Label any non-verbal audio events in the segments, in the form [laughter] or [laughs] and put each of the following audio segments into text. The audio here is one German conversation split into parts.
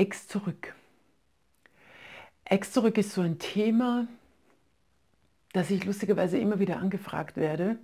Ex zurück. Ex zurück ist so ein Thema, dass ich lustigerweise immer wieder angefragt werde,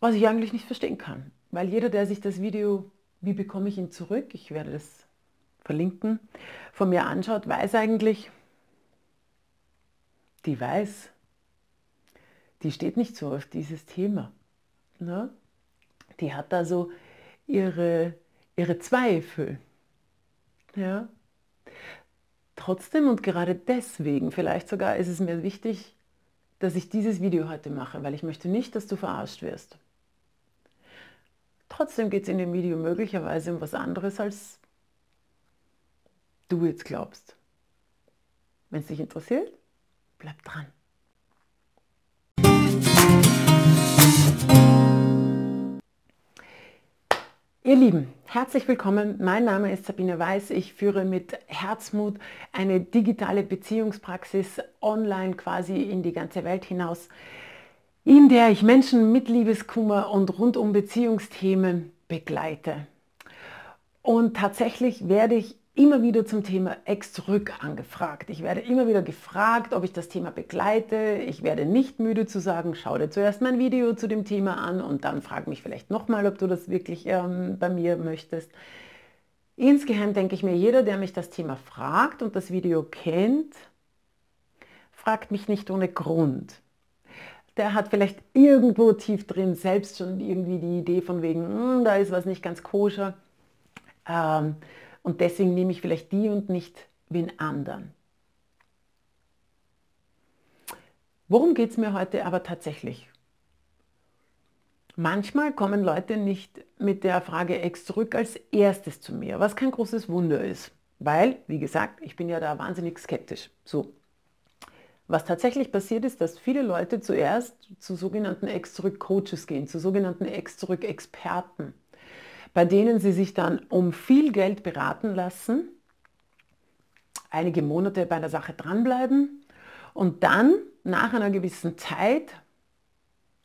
was ich eigentlich nicht verstehen kann. Weil jeder, der sich das Video, wie bekomme ich ihn zurück, ich werde das verlinken, von mir anschaut, weiß eigentlich, die weiß, die steht nicht so auf dieses Thema. Ne? Die hat da so ihre, ihre Zweifel. Ja. Trotzdem und gerade deswegen, vielleicht sogar ist es mir wichtig, dass ich dieses Video heute mache, weil ich möchte nicht, dass du verarscht wirst. Trotzdem geht es in dem Video möglicherweise um was anderes, als du jetzt glaubst. Wenn es dich interessiert, bleib dran. Ihr Lieben, herzlich willkommen. Mein Name ist Sabine Weiß. Ich führe mit Herzmut eine digitale Beziehungspraxis online quasi in die ganze Welt hinaus, in der ich Menschen mit Liebeskummer und rund um Beziehungsthemen begleite. Und tatsächlich werde ich immer wieder zum Thema Ex zurück angefragt. Ich werde immer wieder gefragt, ob ich das Thema begleite. Ich werde nicht müde zu sagen, schau dir zuerst mein Video zu dem Thema an und dann frag mich vielleicht nochmal, ob du das wirklich ähm, bei mir möchtest. Insgeheim denke ich mir, jeder, der mich das Thema fragt und das Video kennt, fragt mich nicht ohne Grund der hat vielleicht irgendwo tief drin selbst schon irgendwie die Idee von wegen, hm, da ist was nicht ganz koscher. Ähm, und deswegen nehme ich vielleicht die und nicht wen anderen. Worum geht es mir heute aber tatsächlich? Manchmal kommen Leute nicht mit der Frage X zurück als erstes zu mir, was kein großes Wunder ist, weil, wie gesagt, ich bin ja da wahnsinnig skeptisch. So. Was tatsächlich passiert ist, dass viele Leute zuerst zu sogenannten Ex-Zurück-Coaches gehen, zu sogenannten Ex-Zurück-Experten bei denen sie sich dann um viel Geld beraten lassen, einige Monate bei der Sache dranbleiben und dann nach einer gewissen Zeit,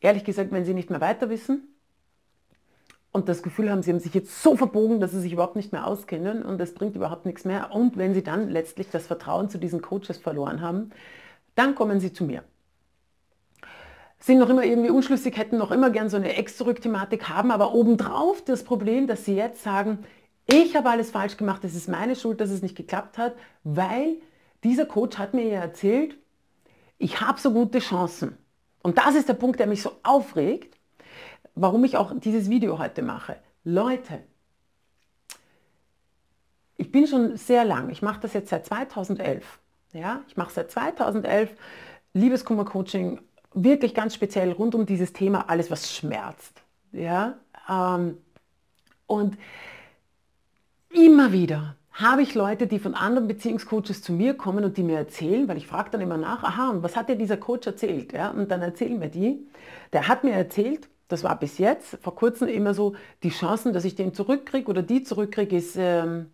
ehrlich gesagt, wenn sie nicht mehr weiter wissen und das Gefühl haben, sie haben sich jetzt so verbogen, dass sie sich überhaupt nicht mehr auskennen und das bringt überhaupt nichts mehr und wenn sie dann letztlich das Vertrauen zu diesen Coaches verloren haben, dann kommen sie zu mir sind noch immer irgendwie unschlüssig, hätten noch immer gern so eine Ex-Zurück-Thematik, haben aber obendrauf das Problem, dass sie jetzt sagen, ich habe alles falsch gemacht, es ist meine Schuld, dass es nicht geklappt hat, weil dieser Coach hat mir ja erzählt, ich habe so gute Chancen. Und das ist der Punkt, der mich so aufregt, warum ich auch dieses Video heute mache. Leute, ich bin schon sehr lang, ich mache das jetzt seit 2011. Ja, ich mache seit 2011 Liebeskummer-Coaching wirklich ganz speziell rund um dieses Thema alles, was schmerzt. Ja? Ähm, und immer wieder habe ich Leute, die von anderen Beziehungscoaches zu mir kommen und die mir erzählen, weil ich frage dann immer nach, aha, und was hat dir dieser Coach erzählt? Ja? Und dann erzählen mir die, der hat mir erzählt, das war bis jetzt, vor kurzem immer so, die Chancen, dass ich den zurückkriege oder die zurückkriege, ist 50-50.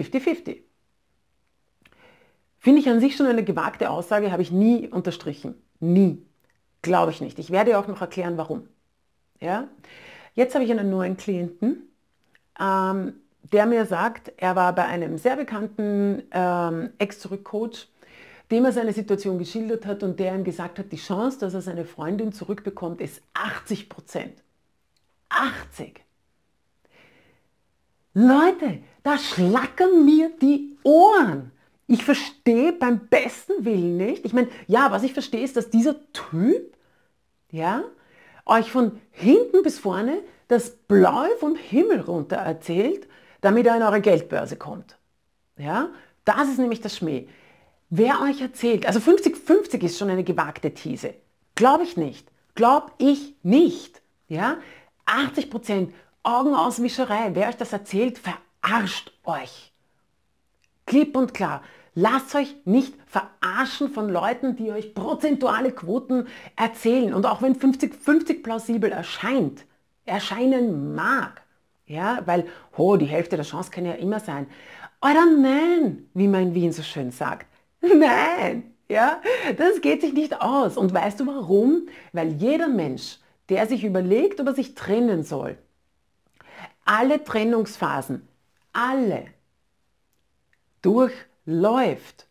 Ähm, Finde ich an sich schon eine gewagte Aussage, habe ich nie unterstrichen. Nie. Glaube ich nicht. Ich werde auch noch erklären, warum. Ja? Jetzt habe ich einen neuen Klienten, ähm, der mir sagt, er war bei einem sehr bekannten ähm, Ex-Zurück-Coach, dem er seine Situation geschildert hat und der ihm gesagt hat, die Chance, dass er seine Freundin zurückbekommt, ist 80 Prozent. 80! Leute, da schlackern mir die Ohren. Ich verstehe beim besten Willen nicht. Ich meine, ja, was ich verstehe, ist, dass dieser Typ ja, euch von hinten bis vorne das Blau vom Himmel runter erzählt, damit er in eure Geldbörse kommt. Ja, das ist nämlich das Schmäh. Wer euch erzählt, also 50-50 ist schon eine gewagte These. Glaube ich nicht. Glaub ich nicht. Ja, 80 Augenauswischerei. Wer euch das erzählt, verarscht euch. Klipp und klar. Lasst euch nicht verarschen von Leuten, die euch prozentuale Quoten erzählen. Und auch wenn 50-50 plausibel erscheint, erscheinen mag, ja, weil, oh, die Hälfte der Chance kann ja immer sein. Oder nein, wie man in Wien so schön sagt. [laughs] Nein, ja, das geht sich nicht aus. Und weißt du warum? Weil jeder Mensch, der sich überlegt, ob er sich trennen soll, alle Trennungsphasen, alle durch läuft.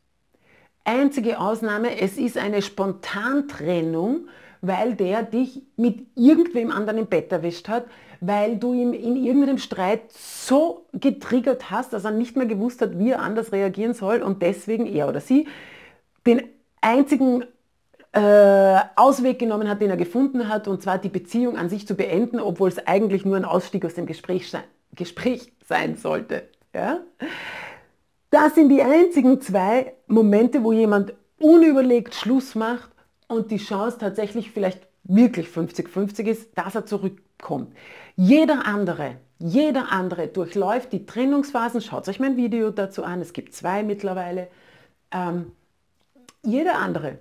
Einzige Ausnahme, es ist eine Spontantrennung, weil der dich mit irgendwem anderen im Bett erwischt hat, weil du ihm in irgendeinem Streit so getriggert hast, dass er nicht mehr gewusst hat, wie er anders reagieren soll und deswegen er oder sie den einzigen äh, Ausweg genommen hat, den er gefunden hat, und zwar die Beziehung an sich zu beenden, obwohl es eigentlich nur ein Ausstieg aus dem Gespräch, Gespräch sein sollte. Ja? Das sind die einzigen zwei Momente, wo jemand unüberlegt Schluss macht und die Chance tatsächlich vielleicht wirklich 50-50 ist, dass er zurückkommt. Jeder andere, jeder andere durchläuft die Trennungsphasen. Schaut euch mein Video dazu an, es gibt zwei mittlerweile. Ähm, jeder andere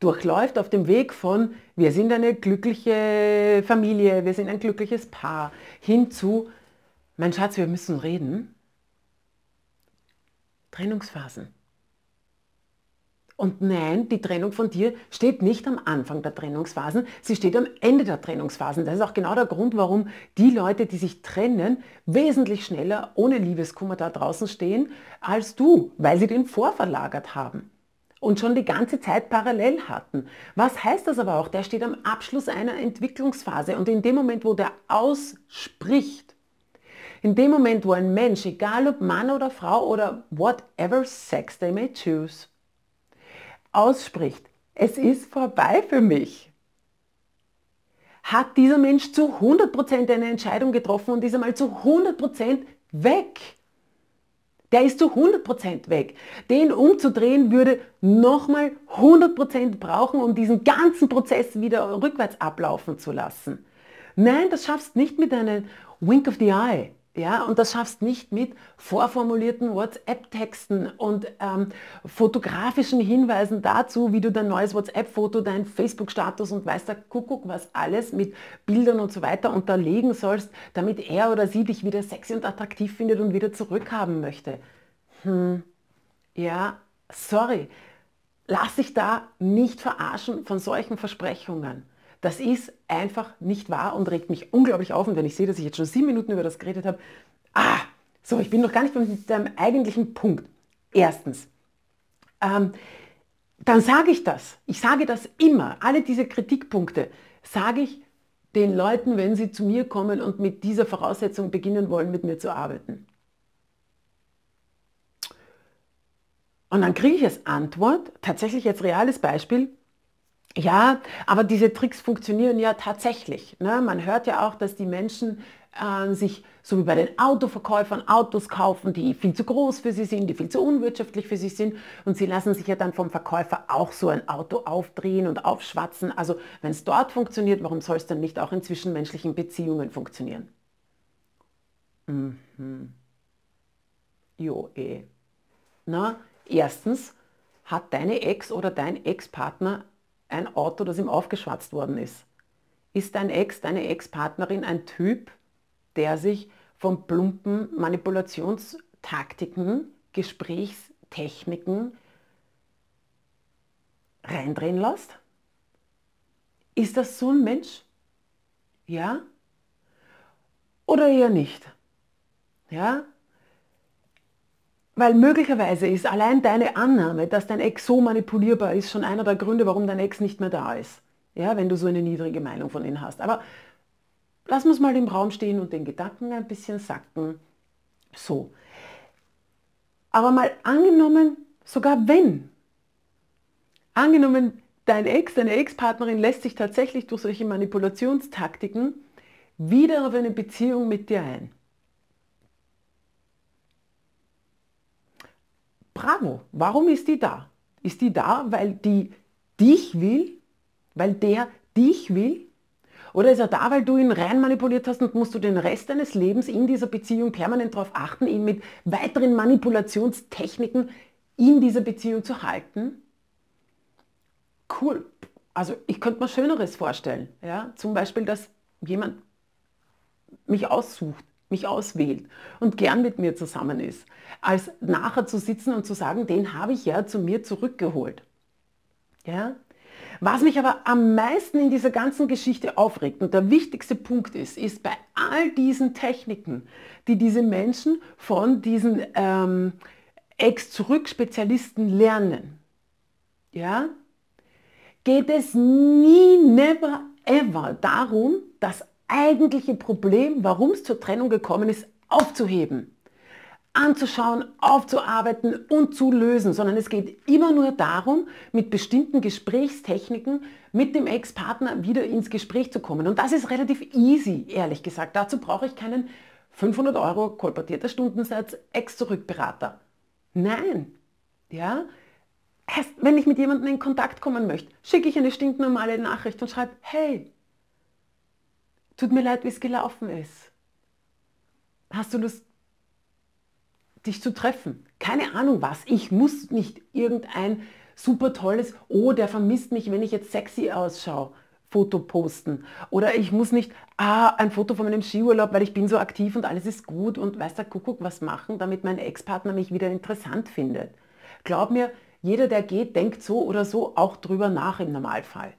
durchläuft auf dem Weg von wir sind eine glückliche Familie, wir sind ein glückliches Paar, hin zu mein Schatz, wir müssen reden Trennungsphasen. Und nein, die Trennung von dir steht nicht am Anfang der Trennungsphasen, sie steht am Ende der Trennungsphasen. Das ist auch genau der Grund, warum die Leute, die sich trennen, wesentlich schneller ohne Liebeskummer da draußen stehen als du, weil sie den vorverlagert haben und schon die ganze Zeit parallel hatten. Was heißt das aber auch? Der steht am Abschluss einer Entwicklungsphase und in dem Moment, wo der ausspricht, in dem Moment, wo ein Mensch, egal ob Mann oder Frau oder whatever sex they may choose, ausspricht, es ist vorbei für mich, hat dieser Mensch zu 100% eine Entscheidung getroffen und ist einmal zu 100% weg. Der ist zu 100% weg. Den umzudrehen würde nochmal 100% brauchen, um diesen ganzen Prozess wieder rückwärts ablaufen zu lassen. Nein, das schaffst nicht mit einem Wink of the Eye. Ja, und das schaffst nicht mit vorformulierten WhatsApp-Texten und ähm, fotografischen Hinweisen dazu, wie du dein neues WhatsApp-Foto, dein Facebook-Status und weiß der Kuckuck was alles mit Bildern und so weiter unterlegen sollst, damit er oder sie dich wieder sexy und attraktiv findet und wieder zurückhaben möchte. Hm, ja, sorry, lass dich da nicht verarschen von solchen Versprechungen. Das ist einfach nicht wahr und regt mich unglaublich auf. Und wenn ich sehe, dass ich jetzt schon sieben Minuten über das geredet habe, ah, so, ich bin noch gar nicht mit deinem eigentlichen Punkt. Erstens, ähm, dann sage ich das. Ich sage das immer. Alle diese Kritikpunkte sage ich den Leuten, wenn sie zu mir kommen und mit dieser Voraussetzung beginnen wollen, mit mir zu arbeiten. Und dann kriege ich als Antwort, tatsächlich jetzt reales Beispiel, ja, aber diese Tricks funktionieren ja tatsächlich. Ne? Man hört ja auch, dass die Menschen äh, sich, so wie bei den Autoverkäufern, Autos kaufen, die viel zu groß für sie sind, die viel zu unwirtschaftlich für sie sind. Und sie lassen sich ja dann vom Verkäufer auch so ein Auto aufdrehen und aufschwatzen. Also wenn es dort funktioniert, warum soll es dann nicht auch in zwischenmenschlichen Beziehungen funktionieren? Mhm. Jo, eh. Na, erstens hat deine Ex oder dein Ex-Partner ein Auto, das ihm aufgeschwatzt worden ist? Ist dein Ex, deine Ex-Partnerin ein Typ, der sich von plumpen Manipulationstaktiken, Gesprächstechniken reindrehen lässt? Ist das so ein Mensch? Ja? Oder eher nicht? Ja? Weil möglicherweise ist allein deine Annahme, dass dein Ex so manipulierbar ist, schon einer der Gründe, warum dein Ex nicht mehr da ist. Ja, wenn du so eine niedrige Meinung von ihm hast. Aber lass uns mal im Raum stehen und den Gedanken ein bisschen sacken. So. Aber mal angenommen, sogar wenn, angenommen, dein Ex, deine Ex-Partnerin lässt sich tatsächlich durch solche Manipulationstaktiken wieder auf eine Beziehung mit dir ein. Bravo. Warum ist die da? Ist die da, weil die dich will? Weil der dich will? Oder ist er da, weil du ihn rein manipuliert hast und musst du den Rest deines Lebens in dieser Beziehung permanent darauf achten, ihn mit weiteren Manipulationstechniken in dieser Beziehung zu halten? Cool. Also ich könnte mir Schöneres vorstellen. Ja? Zum Beispiel, dass jemand mich aussucht mich auswählt und gern mit mir zusammen ist, als nachher zu sitzen und zu sagen, den habe ich ja zu mir zurückgeholt. Ja? Was mich aber am meisten in dieser ganzen Geschichte aufregt und der wichtigste Punkt ist, ist bei all diesen Techniken, die diese Menschen von diesen ähm, Ex-Zurück-Spezialisten lernen, ja, geht es nie, never, ever darum, dass eigentliche Problem, warum es zur Trennung gekommen ist, aufzuheben, anzuschauen, aufzuarbeiten und zu lösen, sondern es geht immer nur darum, mit bestimmten Gesprächstechniken mit dem Ex-Partner wieder ins Gespräch zu kommen. Und das ist relativ easy, ehrlich gesagt. Dazu brauche ich keinen 500 Euro kolportierter Stundensatz Ex-Zurückberater. Nein, ja, Erst wenn ich mit jemandem in Kontakt kommen möchte, schicke ich eine stinknormale Nachricht und schreibe, hey, tut mir leid, wie es gelaufen ist. Hast du Lust, dich zu treffen? Keine Ahnung was. Ich muss nicht irgendein super tolles, oh, der vermisst mich, wenn ich jetzt sexy ausschaue, Foto posten. Oder ich muss nicht, ah, ein Foto von meinem Skiurlaub, weil ich bin so aktiv und alles ist gut und weiß der Kuckuck was machen, damit mein Ex-Partner mich wieder interessant findet. Glaub mir, jeder, der geht, denkt so oder so auch drüber nach im Normalfall.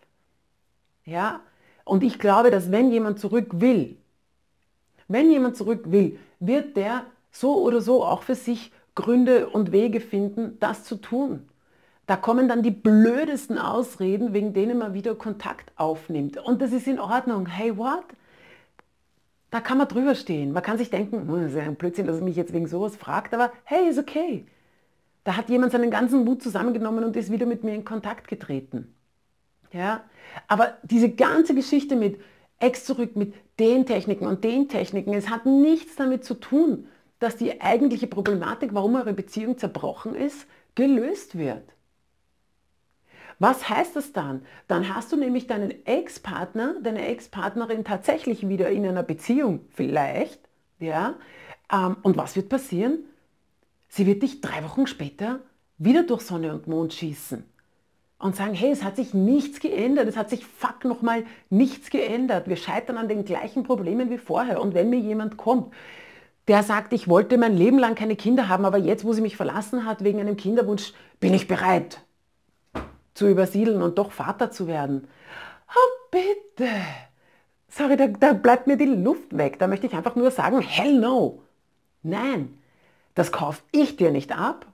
Ja, und ich glaube, dass wenn jemand zurück will, wenn jemand zurück will, wird der so oder so auch für sich Gründe und Wege finden, das zu tun. Da kommen dann die blödesten Ausreden, wegen denen man wieder Kontakt aufnimmt. Und das ist in Ordnung. Hey, what? Da kann man drüber stehen. Man kann sich denken, hm, das ist ja ein Blödsinn, dass er mich jetzt wegen sowas fragt, aber hey, ist okay. Da hat jemand seinen ganzen Mut zusammengenommen und ist wieder mit mir in Kontakt getreten. Ja? Aber diese ganze Geschichte mit Ex zurück, mit den Techniken und den Techniken, es hat nichts damit zu tun, dass die eigentliche Problematik, warum eure Beziehung zerbrochen ist, gelöst wird. Was heißt das dann? Dann hast du nämlich deinen Ex-Partner, deine Ex-Partnerin tatsächlich wieder in einer Beziehung, vielleicht. Ja? Ähm, und was wird passieren? Sie wird dich drei Wochen später wieder durch Sonne und Mond schießen und sagen, hey, es hat sich nichts geändert, es hat sich fuck nochmal nichts geändert. Wir scheitern an den gleichen Problemen wie vorher. Und wenn mir jemand kommt, der sagt, ich wollte mein Leben lang keine Kinder haben, aber jetzt, wo sie mich verlassen hat wegen einem Kinderwunsch, bin ich bereit zu übersiedeln und doch Vater zu werden. Oh, bitte. Sorry, da, da bleibt mir die Luft weg. Da möchte ich einfach nur sagen, hell no. Nein, das kaufe ich dir nicht ab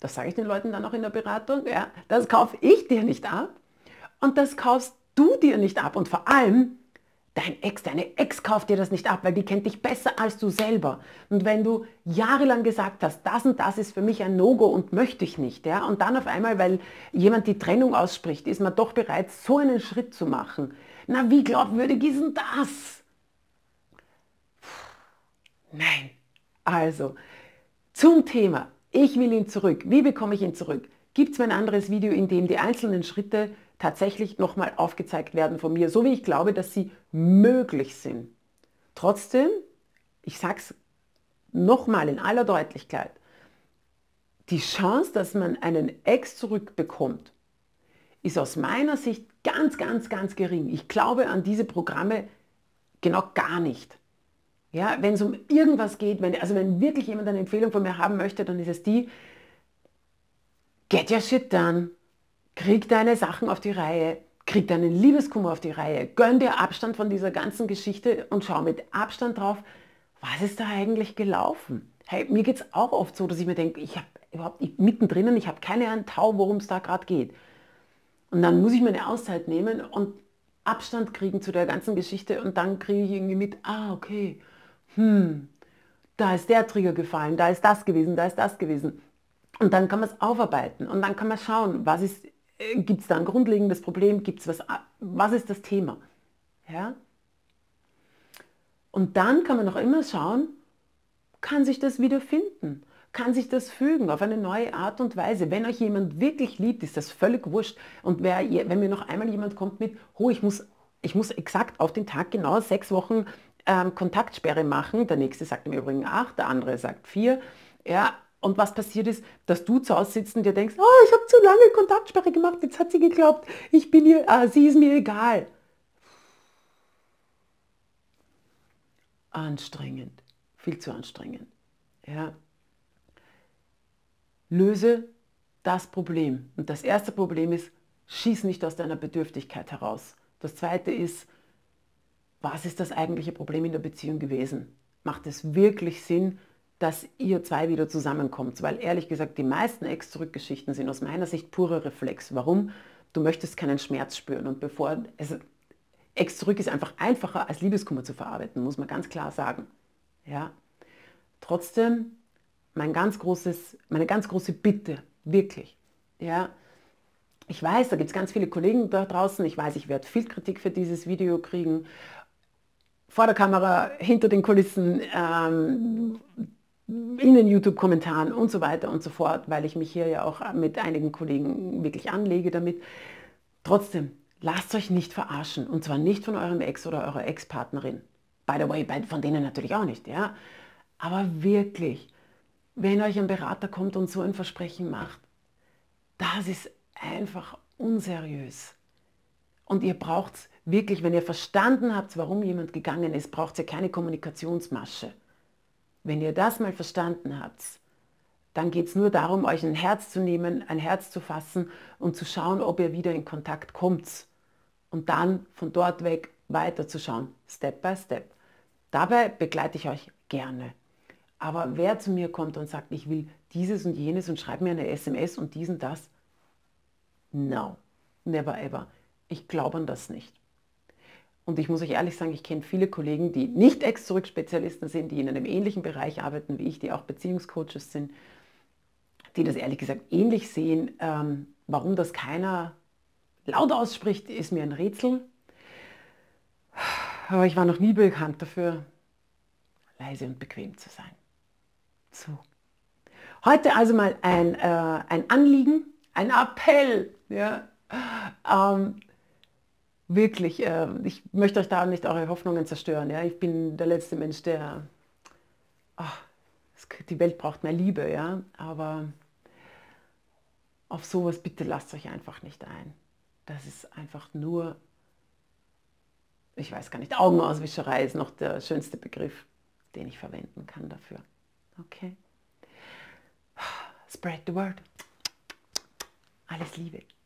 das sage ich den Leuten dann auch in der Beratung. Ja, das kaufe ich dir nicht ab und das kaufst du dir nicht ab. Und vor allem, dein Ex, deine Ex kauft dir das nicht ab, weil die kennt dich besser als du selber. Und wenn du jahrelang gesagt hast, das und das ist für mich ein No-Go und möchte ich nicht, ja, und dann auf einmal, weil jemand die Trennung ausspricht, ist man doch bereit, so einen Schritt zu machen. Na, wie glaubwürdig ist denn das? Nein. Also, zum Thema ich will ihn zurück. Wie bekomme ich ihn zurück? Gibt es mein anderes Video, in dem die einzelnen Schritte tatsächlich nochmal aufgezeigt werden von mir, so wie ich glaube, dass sie möglich sind. Trotzdem, ich sage es nochmal in aller Deutlichkeit, die Chance, dass man einen Ex zurückbekommt, ist aus meiner Sicht ganz, ganz, ganz gering. Ich glaube an diese Programme genau gar nicht. Ja, wenn es um irgendwas geht, wenn, also wenn wirklich jemand eine Empfehlung von mir haben möchte, dann ist es die, get your shit done, krieg deine Sachen auf die Reihe, krieg deinen Liebeskummer auf die Reihe, gönn dir Abstand von dieser ganzen Geschichte und schau mit Abstand drauf, was ist da eigentlich gelaufen? Hey, mir geht es auch oft so, dass ich mir denke, ich habe überhaupt ich, mittendrin, ich habe keine Tau, worum es da gerade geht. Und dann muss ich mir eine Auszeit nehmen und Abstand kriegen zu der ganzen Geschichte und dann kriege ich irgendwie mit, ah, okay, hm, da ist der Trigger gefallen, da ist das gewesen, da ist das gewesen. Und dann kann man es aufarbeiten und dann kann man schauen, was ist, äh, gibt es da ein grundlegendes Problem, gibt es was, was ist das Thema? Ja? Und dann kann man noch immer schauen, kann sich das wieder finden? Kann sich das fügen auf eine neue Art und Weise? Wenn euch jemand wirklich liebt, ist das völlig wurscht. Und wer, wenn mir noch einmal jemand kommt mit, oh, ich muss, ich muss exakt auf den Tag genau sechs Wochen ähm, Kontaktsperre machen. Der nächste sagt im Übrigen acht, der andere sagt vier. Ja, und was passiert ist, dass du zu Hause sitzt und dir denkst, oh, ich habe zu lange Kontaktsperre gemacht, jetzt hat sie geglaubt, ich bin ihr, ah, sie ist mir egal. Anstrengend, viel zu anstrengend. Ja. Löse das Problem. Und das erste Problem ist, schieß nicht aus deiner Bedürftigkeit heraus. Das zweite ist, was ist das eigentliche Problem in der Beziehung gewesen? Macht es wirklich Sinn, dass ihr zwei wieder zusammenkommt? Weil ehrlich gesagt, die meisten Ex-Zurückgeschichten sind aus meiner Sicht purer Reflex. Warum? Du möchtest keinen Schmerz spüren. Und bevor, also Ex-Zurück ist einfach einfacher als Liebeskummer zu verarbeiten, muss man ganz klar sagen. Ja. Trotzdem, mein ganz großes, meine ganz große Bitte, wirklich. Ja, ich weiß, da gibt es ganz viele Kollegen da draußen. Ich weiß, ich werde viel Kritik für dieses Video kriegen vor der Kamera, hinter den Kulissen, ähm, in den YouTube-Kommentaren und so weiter und so fort, weil ich mich hier ja auch mit einigen Kollegen wirklich anlege damit. Trotzdem, lasst euch nicht verarschen und zwar nicht von eurem Ex oder eurer Ex-Partnerin. By the way, von denen natürlich auch nicht, ja. Aber wirklich, wenn euch ein Berater kommt und so ein Versprechen macht, das ist einfach unseriös. Und ihr braucht es Wirklich, wenn ihr verstanden habt, warum jemand gegangen ist, braucht ihr keine Kommunikationsmasche. Wenn ihr das mal verstanden habt, dann geht es nur darum, euch ein Herz zu nehmen, ein Herz zu fassen und zu schauen, ob ihr wieder in Kontakt kommt. Und dann von dort weg weiterzuschauen, Step by Step. Dabei begleite ich euch gerne. Aber wer zu mir kommt und sagt, ich will dieses und jenes und schreibt mir eine SMS und diesen, das, no, never ever. Ich glaube an das nicht. Und ich muss euch ehrlich sagen, ich kenne viele Kollegen, die nicht Ex-Zurück-Spezialisten sind, die in einem ähnlichen Bereich arbeiten wie ich, die auch Beziehungscoaches sind, die das ehrlich gesagt ähnlich sehen. Ähm, warum das keiner laut ausspricht, ist mir ein Rätsel. Aber ich war noch nie bekannt dafür, leise und bequem zu sein. So. Heute also mal ein, äh, ein Anliegen, ein Appell, ja, ähm, wirklich, äh, ich möchte euch da nicht eure Hoffnungen zerstören. Ja? Ich bin der letzte Mensch, der, ach, es, die Welt braucht mehr Liebe, ja? aber auf sowas bitte lasst euch einfach nicht ein. Das ist einfach nur, ich weiß gar nicht, Augenauswischerei ist noch der schönste Begriff, den ich verwenden kann dafür. Okay? Spread the word. Alles Liebe.